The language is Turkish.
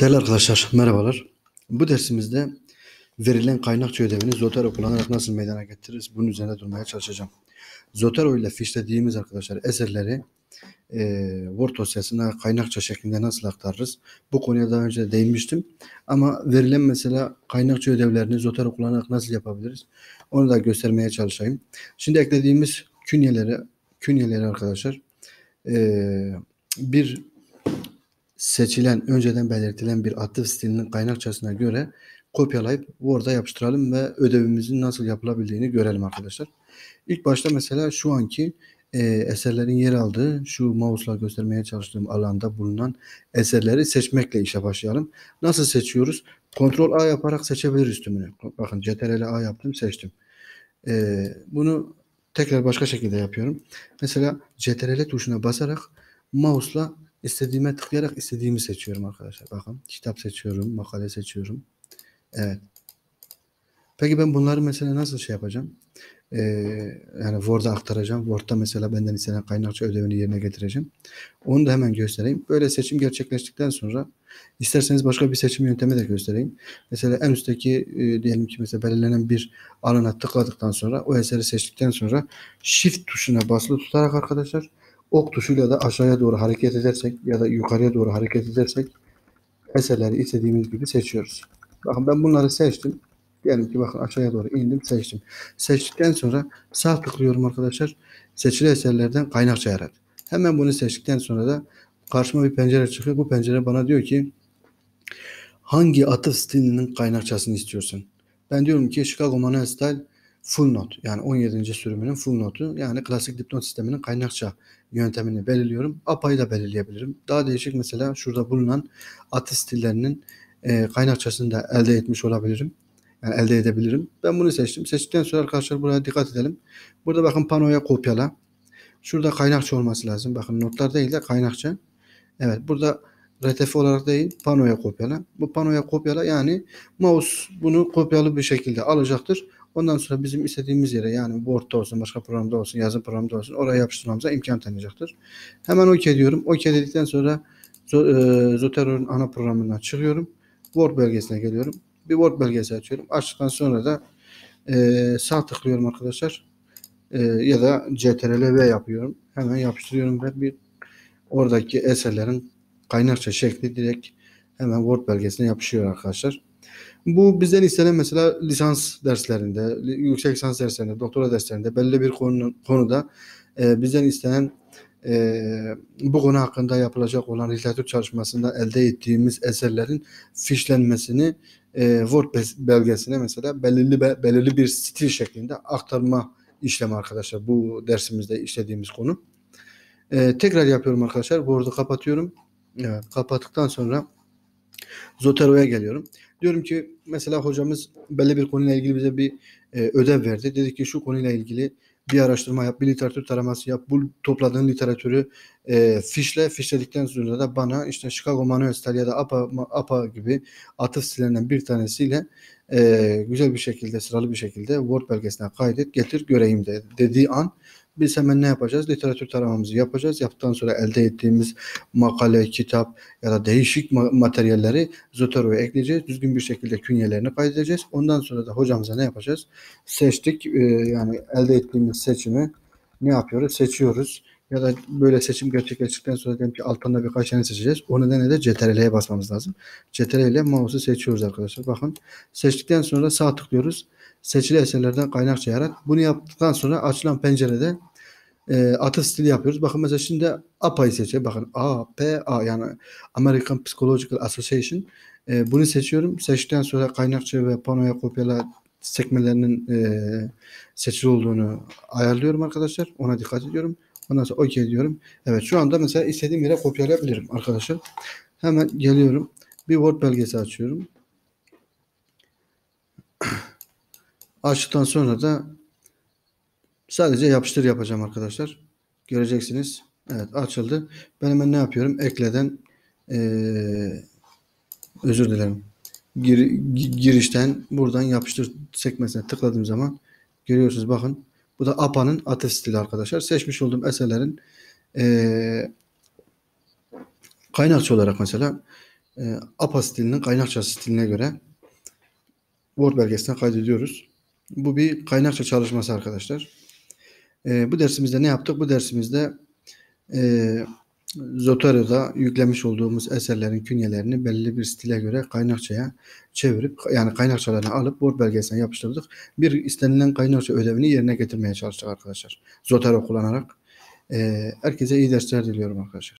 Değerli arkadaşlar merhabalar. Bu dersimizde verilen kaynakçı ödevini Zotero kullanarak nasıl meydana getiririz? Bunun üzerine durmaya çalışacağım. Zotero ile fişlediğimiz arkadaşlar eserleri e, Word dosyasına kaynakça şeklinde nasıl aktarırız? Bu konuya daha önce değinmiştim. Ama verilen mesela kaynakçı ödevlerini Zotero kullanarak nasıl yapabiliriz? Onu da göstermeye çalışayım. Şimdi eklediğimiz künyeleri, künyeleri arkadaşlar e, bir seçilen, önceden belirtilen bir atıf stilinin kaynakçasına göre kopyalayıp Word'a yapıştıralım ve ödevimizin nasıl yapılabildiğini görelim arkadaşlar. İlk başta mesela şu anki e, eserlerin yer aldığı şu mouse'la göstermeye çalıştığım alanda bulunan eserleri seçmekle işe başlayalım. Nasıl seçiyoruz? Ctrl A yaparak seçebilir tümünü. Bakın Ctrl A yaptım seçtim. E, bunu tekrar başka şekilde yapıyorum. Mesela Ctrl tuşuna basarak mouse'la İstediğime tıklayarak istediğimi seçiyorum arkadaşlar. Bakın kitap seçiyorum, makale seçiyorum. Evet. Peki ben bunları mesela nasıl şey yapacağım? Ee, yani Word'a aktaracağım. Word'da mesela benden istenen kaynakçı ödevini yerine getireceğim. Onu da hemen göstereyim. Böyle seçim gerçekleştikten sonra isterseniz başka bir seçim yöntemi de göstereyim. Mesela en üstteki e, diyelim ki mesela belirlenen bir alana tıkladıktan sonra o eseri seçtikten sonra Shift tuşuna basılı tutarak arkadaşlar ok tuşuyla da aşağıya doğru hareket edersek ya da yukarıya doğru hareket edersek eserleri istediğimiz gibi seçiyoruz. Bakın ben bunları seçtim. Diyelim ki bakın aşağıya doğru indim seçtim. Seçtikten sonra sağ tıklıyorum arkadaşlar. Seçili eserlerden kaynakça yarat. Hemen bunu seçtikten sonra da karşıma bir pencere çıkıyor. Bu pencere bana diyor ki hangi atıf stilinin kaynakçasını istiyorsun? Ben diyorum ki Chicago Manuel Style full not yani 17. sürümünün full notu yani klasik dipnot sisteminin kaynakça yöntemini belirliyorum. APA'yı da belirleyebilirim. Daha değişik mesela şurada bulunan atı stillerinin e, kaynakçasını da elde etmiş olabilirim. Yani elde edebilirim. Ben bunu seçtim. Seçtikten sonra arkadaşlar buraya dikkat edelim. Burada bakın panoya kopyala. Şurada kaynakça olması lazım. Bakın notlar değil de kaynakça. Evet burada RTF olarak değil panoya kopyala. Bu panoya kopyala yani mouse bunu kopyalı bir şekilde alacaktır. Ondan sonra bizim istediğimiz yere yani Word'da olsun, başka programda olsun, yazı programda olsun oraya yapıştırmamıza imkan tanıyacaktır. Hemen OK diyorum. OK dedikten sonra e, Zotero'nun ana programından çıkıyorum. Word belgesine geliyorum. Bir Word belgesi açıyorum. Açtıktan sonra da e, sağ tıklıyorum arkadaşlar. E, ya da CTRL V yapıyorum. Hemen yapıştırıyorum ve bir oradaki eserlerin kaynakça şekli direkt hemen Word belgesine yapışıyor arkadaşlar. Bu bizden istenen mesela lisans derslerinde, yüksek lisans derslerinde, doktora derslerinde belli bir konu, konuda e, bizden istenen e, bu konu hakkında yapılacak olan literatür çalışmasında elde ettiğimiz eserlerin fişlenmesini e, WordPress belgesine mesela belirli belirli bir stil şeklinde aktarma işlemi arkadaşlar bu dersimizde işlediğimiz konu. E, tekrar yapıyorum arkadaşlar. Word'u kapatıyorum. Evet, kapattıktan sonra Zotero'ya geliyorum. Diyorum ki mesela hocamız belli bir konuyla ilgili bize bir e, ödev verdi. Dedi ki şu konuyla ilgili bir araştırma yap, bir literatür taraması yap. Bu topladığın literatürü e, fişle, fişledikten sonra da bana işte Chicago Manuel Style ya da APA, APA gibi atıf stillerinden bir tanesiyle e, güzel bir şekilde sıralı bir şekilde Word belgesine kaydet getir göreyim de dediği an biz hemen ne yapacağız? Literatür taramamızı yapacağız. Yaptıktan sonra elde ettiğimiz makale, kitap ya da değişik materyalleri Zotero'ya ekleyeceğiz. Düzgün bir şekilde künyelerini kaydedeceğiz. Ondan sonra da hocamıza ne yapacağız? Seçtik. E, yani elde ettiğimiz seçimi ne yapıyoruz? Seçiyoruz ya da böyle seçim gerçekleştikten sonra diyelim ki alttan altta birkaç tane seçeceğiz. O nedenle de CTRL'ye basmamız lazım. CTRL ile mouse'u seçiyoruz arkadaşlar. Bakın seçtikten sonra sağ tıklıyoruz. Seçili eserlerden kaynakça yarat. Bunu yaptıktan sonra açılan pencerede e, atı stili yapıyoruz. Bakın mesela şimdi APA'yı seçiyor. Bakın A, P, A yani American Psychological Association. E, bunu seçiyorum. Seçtikten sonra kaynakça ve panoya kopyala sekmelerinin e, seçili olduğunu ayarlıyorum arkadaşlar. Ona dikkat ediyorum. Ondan sonra OK diyorum. Evet şu anda mesela istediğim yere kopyalayabilirim arkadaşlar. Hemen geliyorum. Bir Word belgesi açıyorum. Açtıktan sonra da sadece yapıştır yapacağım arkadaşlar. Göreceksiniz. Evet açıldı. Ben hemen ne yapıyorum? Ekleden ee, özür dilerim. Gir, girişten buradan yapıştır sekmesine tıkladığım zaman görüyorsunuz bakın bu da APA'nın atıf stili arkadaşlar. Seçmiş olduğum eserlerin e, kaynakçı olarak mesela e, APA stilinin kaynakça stiline göre Word belgesine kaydediyoruz. Bu bir kaynakça çalışması arkadaşlar. E, bu dersimizde ne yaptık? Bu dersimizde eee Zotero'da yüklemiş olduğumuz eserlerin künyelerini belli bir stile göre kaynakçaya çevirip yani kaynakçalarını alıp Word belgesine yapıştırdık. Bir istenilen kaynakça ödevini yerine getirmeye çalıştık arkadaşlar. Zotero kullanarak. E, herkese iyi dersler diliyorum arkadaşlar.